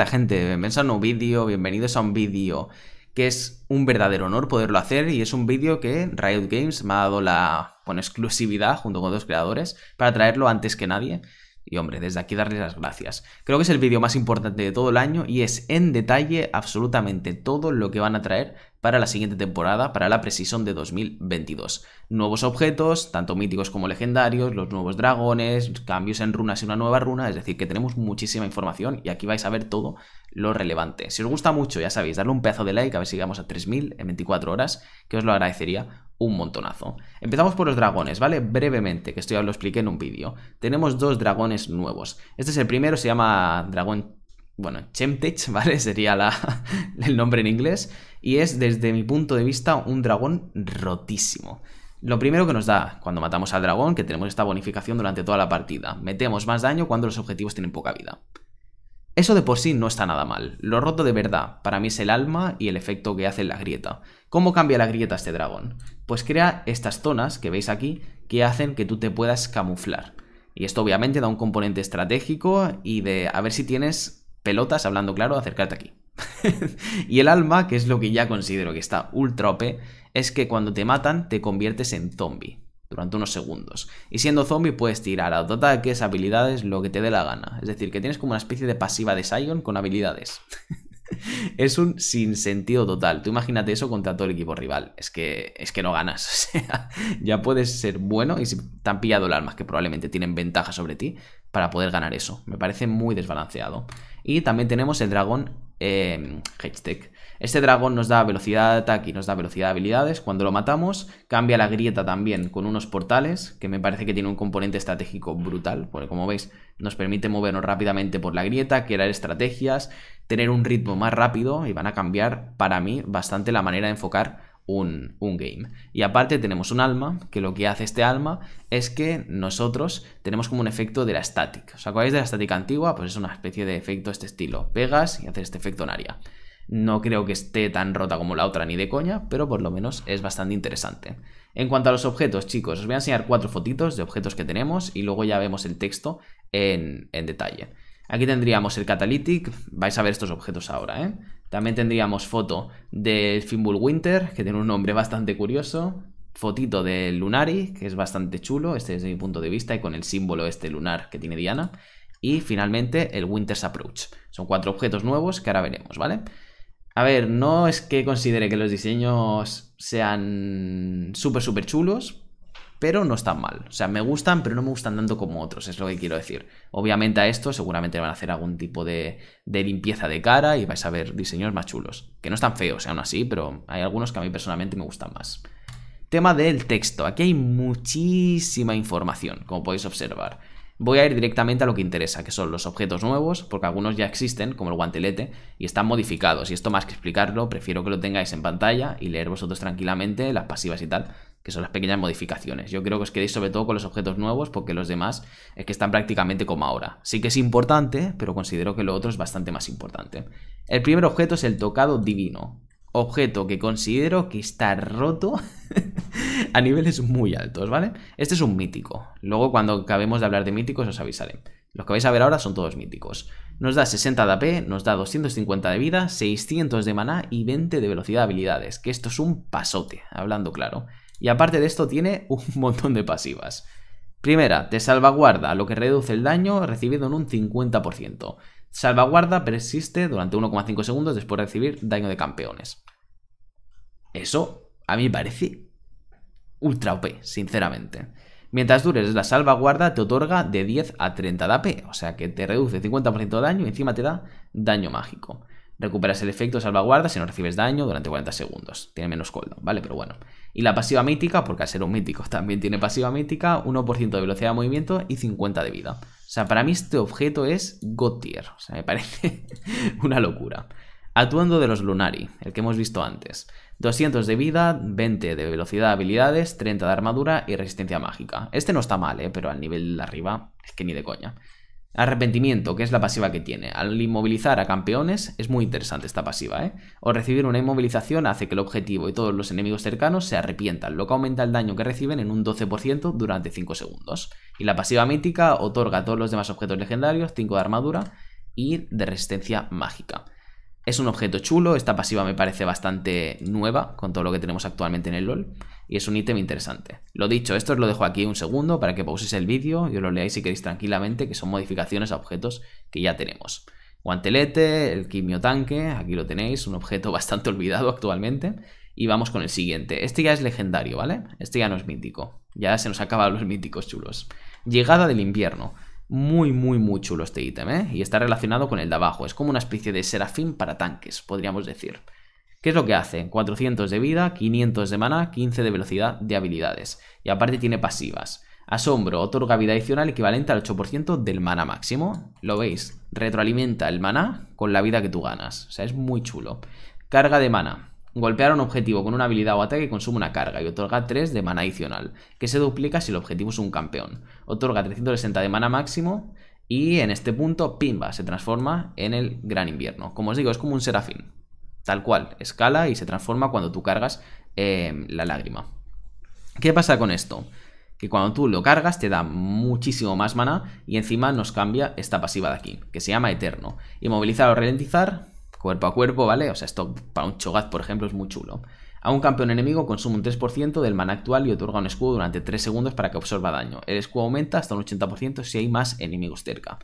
la gente. Bienvenidos a un vídeo, bienvenidos a un vídeo que es un verdadero honor poderlo hacer y es un vídeo que Riot Games me ha dado la con exclusividad junto con otros creadores para traerlo antes que nadie. Y hombre, desde aquí darles las gracias. Creo que es el vídeo más importante de todo el año y es en detalle absolutamente todo lo que van a traer para la siguiente temporada, para la Precision de 2022. Nuevos objetos, tanto míticos como legendarios, los nuevos dragones, cambios en runas y una nueva runa, es decir, que tenemos muchísima información y aquí vais a ver todo lo relevante. Si os gusta mucho, ya sabéis, darle un pedazo de like, a ver si llegamos a 3.000 en 24 horas, que os lo agradecería un montonazo. Empezamos por los dragones, ¿vale? Brevemente, que esto ya lo expliqué en un vídeo. Tenemos dos dragones nuevos. Este es el primero, se llama dragón... Bueno, Chemtech, ¿vale? Sería el nombre en inglés. Y es, desde mi punto de vista, un dragón rotísimo. Lo primero que nos da cuando matamos al dragón, que tenemos esta bonificación durante toda la partida. Metemos más daño cuando los objetivos tienen poca vida. Eso de por sí no está nada mal. Lo roto de verdad, para mí es el alma y el efecto que hace la grieta. ¿Cómo cambia la grieta este dragón? Pues crea estas zonas que veis aquí que hacen que tú te puedas camuflar. Y esto obviamente da un componente estratégico y de a ver si tienes pelotas, hablando claro, acercarte aquí. y el alma, que es lo que ya considero que está ultra OP, es que cuando te matan te conviertes en zombie durante unos segundos. Y siendo zombie puedes tirar a es habilidades, lo que te dé la gana. Es decir, que tienes como una especie de pasiva de Sion con habilidades. es un sinsentido total. Tú imagínate eso contra todo el equipo rival. Es que, es que no ganas. O sea, ya puedes ser bueno y si te han pillado el armas que probablemente tienen ventaja sobre ti para poder ganar eso. Me parece muy desbalanceado. Y también tenemos el dragón eh, este dragón nos da velocidad de ataque y nos da velocidad de habilidades. Cuando lo matamos, cambia la grieta también con unos portales, que me parece que tiene un componente estratégico brutal, porque como veis, nos permite movernos rápidamente por la grieta, crear estrategias, tener un ritmo más rápido y van a cambiar para mí bastante la manera de enfocar un, game. Y aparte tenemos un alma, que lo que hace este alma es que nosotros tenemos como un efecto de la static. ¿Os acordáis de la static antigua? Pues es una especie de efecto este estilo. Pegas y haces este efecto en área. No creo que esté tan rota como la otra ni de coña, pero por lo menos es bastante interesante. En cuanto a los objetos, chicos, os voy a enseñar cuatro fotitos de objetos que tenemos y luego ya vemos el texto en, detalle. Aquí tendríamos el Catalytic, vais a ver estos objetos ahora, ¿eh? También tendríamos foto del Fimbul Winter, que tiene un nombre bastante curioso. Fotito del Lunari, que es bastante chulo, este desde mi punto de vista, y con el símbolo este lunar que tiene Diana. Y finalmente el Winter's Approach. Son cuatro objetos nuevos que ahora veremos, ¿vale? vale a ver, no es que considere que los diseños sean súper, súper chulos, pero no están mal. O sea, me gustan, pero no me gustan tanto como otros, es lo que quiero decir. Obviamente a esto seguramente van a hacer algún tipo de, de limpieza de cara y vais a ver diseños más chulos. Que no están feos, aún así, pero hay algunos que a mí personalmente me gustan más. Tema del texto. Aquí hay muchísima información, como podéis observar. Voy a ir directamente a lo que interesa, que son los objetos nuevos, porque algunos ya existen, como el guantelete, y están modificados. Y esto más que explicarlo, prefiero que lo tengáis en pantalla y leer vosotros tranquilamente las pasivas y tal, que son las pequeñas modificaciones. Yo creo que os quedéis sobre todo con los objetos nuevos, porque los demás es que están prácticamente como ahora. Sí que es importante, pero considero que lo otro es bastante más importante. El primer objeto es el tocado divino objeto que considero que está roto a niveles muy altos, ¿vale? Este es un mítico. Luego cuando acabemos de hablar de míticos os avisaré. Los que vais a ver ahora son todos míticos. Nos da 60 de AP, nos da 250 de vida, 600 de maná y 20 de velocidad de habilidades, que esto es un pasote, hablando claro. Y aparte de esto tiene un montón de pasivas. Primera, te salvaguarda, lo que reduce el daño recibido en un 50%. Salvaguarda persiste durante 1,5 segundos después de recibir daño de campeones. Eso a mí me parece ultra OP, sinceramente. Mientras dures la salvaguarda, te otorga de 10 a 30 de AP, o sea que te reduce 50% de daño y encima te da daño mágico. Recuperas el efecto salvaguarda si no recibes daño durante 40 segundos. Tiene menos cooldown, ¿vale? Pero bueno. Y la pasiva mítica, porque al ser un mítico también tiene pasiva mítica, 1% de velocidad de movimiento y 50 de vida. O sea, para mí este objeto es gotier. O sea, me parece una locura. Atuendo de los Lunari, el que hemos visto antes. 200 de vida, 20 de velocidad habilidades, 30 de armadura y resistencia mágica. Este no está mal, ¿eh? pero al nivel de arriba es que ni de coña. Arrepentimiento, que es la pasiva que tiene. Al inmovilizar a campeones, es muy interesante esta pasiva, ¿eh? O recibir una inmovilización hace que el objetivo y todos los enemigos cercanos se arrepientan, lo que aumenta el daño que reciben en un 12% durante 5 segundos. Y la pasiva mítica otorga a todos los demás objetos legendarios 5 de armadura y de resistencia mágica. Es un objeto chulo, esta pasiva me parece bastante nueva con todo lo que tenemos actualmente en el LoL y es un ítem interesante. Lo dicho, esto os lo dejo aquí un segundo para que pauséis el vídeo y os lo leáis si queréis tranquilamente, que son modificaciones a objetos que ya tenemos. Guantelete, el quimio tanque, aquí lo tenéis, un objeto bastante olvidado actualmente. Y vamos con el siguiente. Este ya es legendario, ¿vale? Este ya no es mítico. Ya se nos acaban los míticos chulos. Llegada del invierno. Muy, muy, muy chulo este ítem, ¿eh? Y está relacionado con el de abajo. Es como una especie de serafín para tanques, podríamos decir. ¿Qué es lo que hace? 400 de vida, 500 de mana, 15 de velocidad de habilidades. Y aparte tiene pasivas. Asombro, otorga vida adicional equivalente al 8% del mana máximo. ¿Lo veis? Retroalimenta el mana con la vida que tú ganas. O sea, es muy chulo. Carga de mana. Golpear a un objetivo con una habilidad o ataque consume una carga y otorga 3 de mana adicional, que se duplica si el objetivo es un campeón. Otorga 360 de mana máximo y en este punto, pimba, se transforma en el gran invierno. Como os digo, es como un serafín. Tal cual, escala y se transforma cuando tú cargas em, la lágrima. ¿Qué pasa con esto? que cuando tú lo cargas te da muchísimo más mana y encima nos cambia esta pasiva de aquí, que se llama Eterno. Inmovilizar o ralentizar cuerpo a cuerpo, ¿vale? O sea, esto para un Cho'Gath, por ejemplo, es muy chulo. A un campeón enemigo consume un 3% del mana actual y otorga un escudo durante 3 segundos para que absorba daño. El escudo aumenta hasta un 80% si hay más enemigos cerca.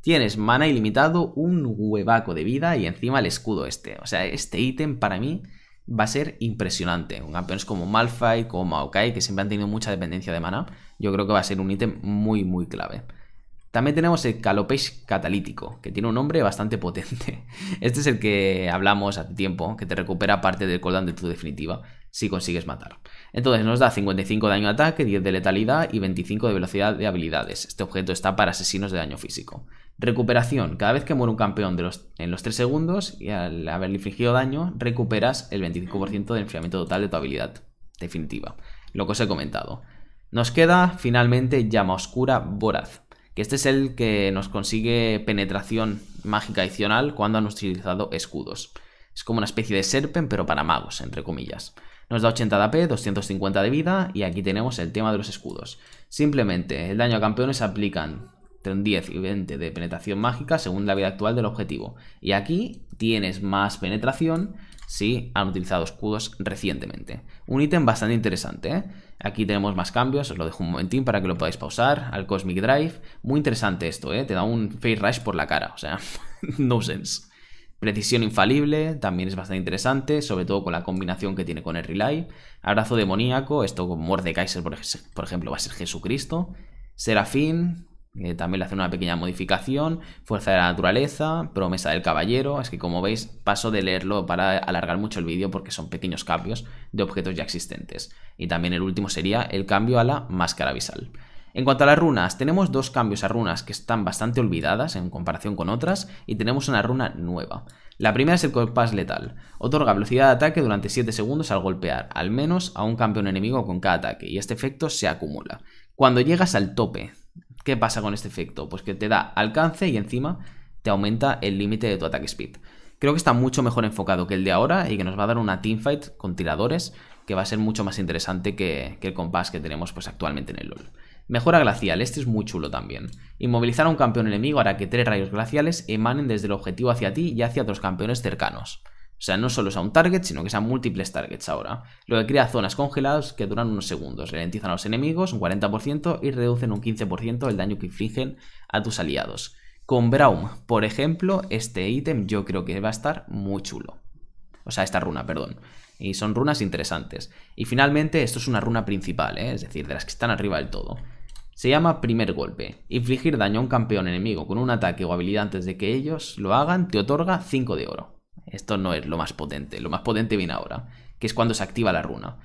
Tienes mana ilimitado, un huevaco de vida y encima el escudo este. O sea, este ítem para mí va a ser impresionante. Con campeones como Malphite, como Maokai, que siempre han tenido mucha dependencia de mana, yo creo que va a ser un ítem muy, muy clave. También tenemos el Calopesh catalítico, que tiene un nombre bastante potente. Este es el que hablamos hace tiempo, que te recupera parte del cooldown de tu definitiva si consigues matar. Entonces nos da 55 de daño de ataque, 10 de letalidad y 25 de velocidad de habilidades. Este objeto está para asesinos de daño físico. Recuperación. Cada vez que muere un campeón en los 3 segundos y al haberle infligido daño, recuperas el 25% del enfriamiento total de tu habilidad definitiva. Lo que os he comentado. Nos queda finalmente Llama Oscura Voraz que este es el que nos consigue penetración mágica adicional cuando han utilizado escudos. Es como una especie de serpen, pero para magos, entre comillas. Nos da 80 de AP, 250 de vida, y aquí tenemos el tema de los escudos. Simplemente, el daño a campeones aplican 10 y 20 de penetración mágica según la vida actual del objetivo. Y aquí tienes más penetración sí han utilizado escudos recientemente. Un ítem bastante interesante. ¿eh? Aquí tenemos más cambios, os lo dejo un momentín para que lo podáis pausar. Al Cosmic Drive, muy interesante esto, ¿eh? te da un face rush por la cara, o sea, no sense. Precisión infalible, también es bastante interesante, sobre todo con la combinación que tiene con el Relay. Abrazo demoníaco, esto con kaiser por ejemplo, va a ser Jesucristo. Serafín, eh, también le hacen una pequeña modificación, Fuerza de la Naturaleza, Promesa del Caballero, es que como veis paso de leerlo para alargar mucho el vídeo porque son pequeños cambios de objetos ya existentes. Y también el último sería el cambio a la Máscara Visal. En cuanto a las runas, tenemos dos cambios a runas que están bastante olvidadas en comparación con otras y tenemos una runa nueva. La primera es el compás letal. Otorga velocidad de ataque durante 7 segundos al golpear, al menos a un campeón enemigo con cada ataque, y este efecto se acumula. Cuando llegas al tope ¿Qué pasa con este efecto? Pues que te da alcance y encima te aumenta el límite de tu ataque speed. Creo que está mucho mejor enfocado que el de ahora y que nos va a dar una teamfight con tiradores que va a ser mucho más interesante que, que el compás que tenemos pues, actualmente en el LoL. Mejora glacial, este es muy chulo también. Inmovilizar a un campeón enemigo hará que tres rayos glaciales emanen desde el objetivo hacia ti y hacia otros campeones cercanos. O sea, no solo a un target, sino que a múltiples targets ahora. Lo que crea zonas congeladas que duran unos segundos, ralentizan a los enemigos un 40% y reducen un 15% el daño que infligen a tus aliados. Con Braum, por ejemplo, este ítem yo creo que va a estar muy chulo. O sea, esta runa, perdón. Y son runas interesantes. Y finalmente, esto es una runa principal, ¿eh? es decir, de las que están arriba del todo. Se llama primer golpe. Infligir daño a un campeón enemigo con un ataque o habilidad antes de que ellos lo hagan te otorga 5 de oro. Esto no es lo más potente. Lo más potente viene ahora, que es cuando se activa la runa.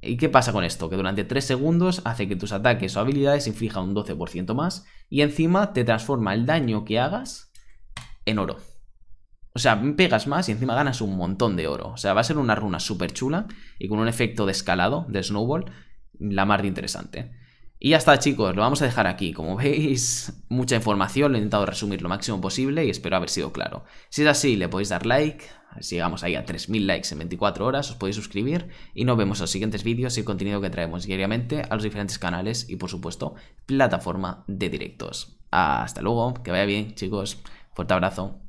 ¿Y qué pasa con esto? Que durante 3 segundos hace que tus ataques o habilidades inflijan un 12% más y encima te transforma el daño que hagas en oro. O sea, pegas más y encima ganas un montón de oro. O sea, va a ser una runa súper chula y con un efecto de escalado, de snowball, la más interesante. Y ya está chicos, lo vamos a dejar aquí. Como veis, mucha información, lo he intentado resumir lo máximo posible y espero haber sido claro. Si es así, le podéis dar like, si llegamos ahí a 3.000 likes en 24 horas, os podéis suscribir y nos vemos en los siguientes vídeos y contenido que traemos diariamente a los diferentes canales y por supuesto, plataforma de directos. Hasta luego, que vaya bien chicos, fuerte abrazo.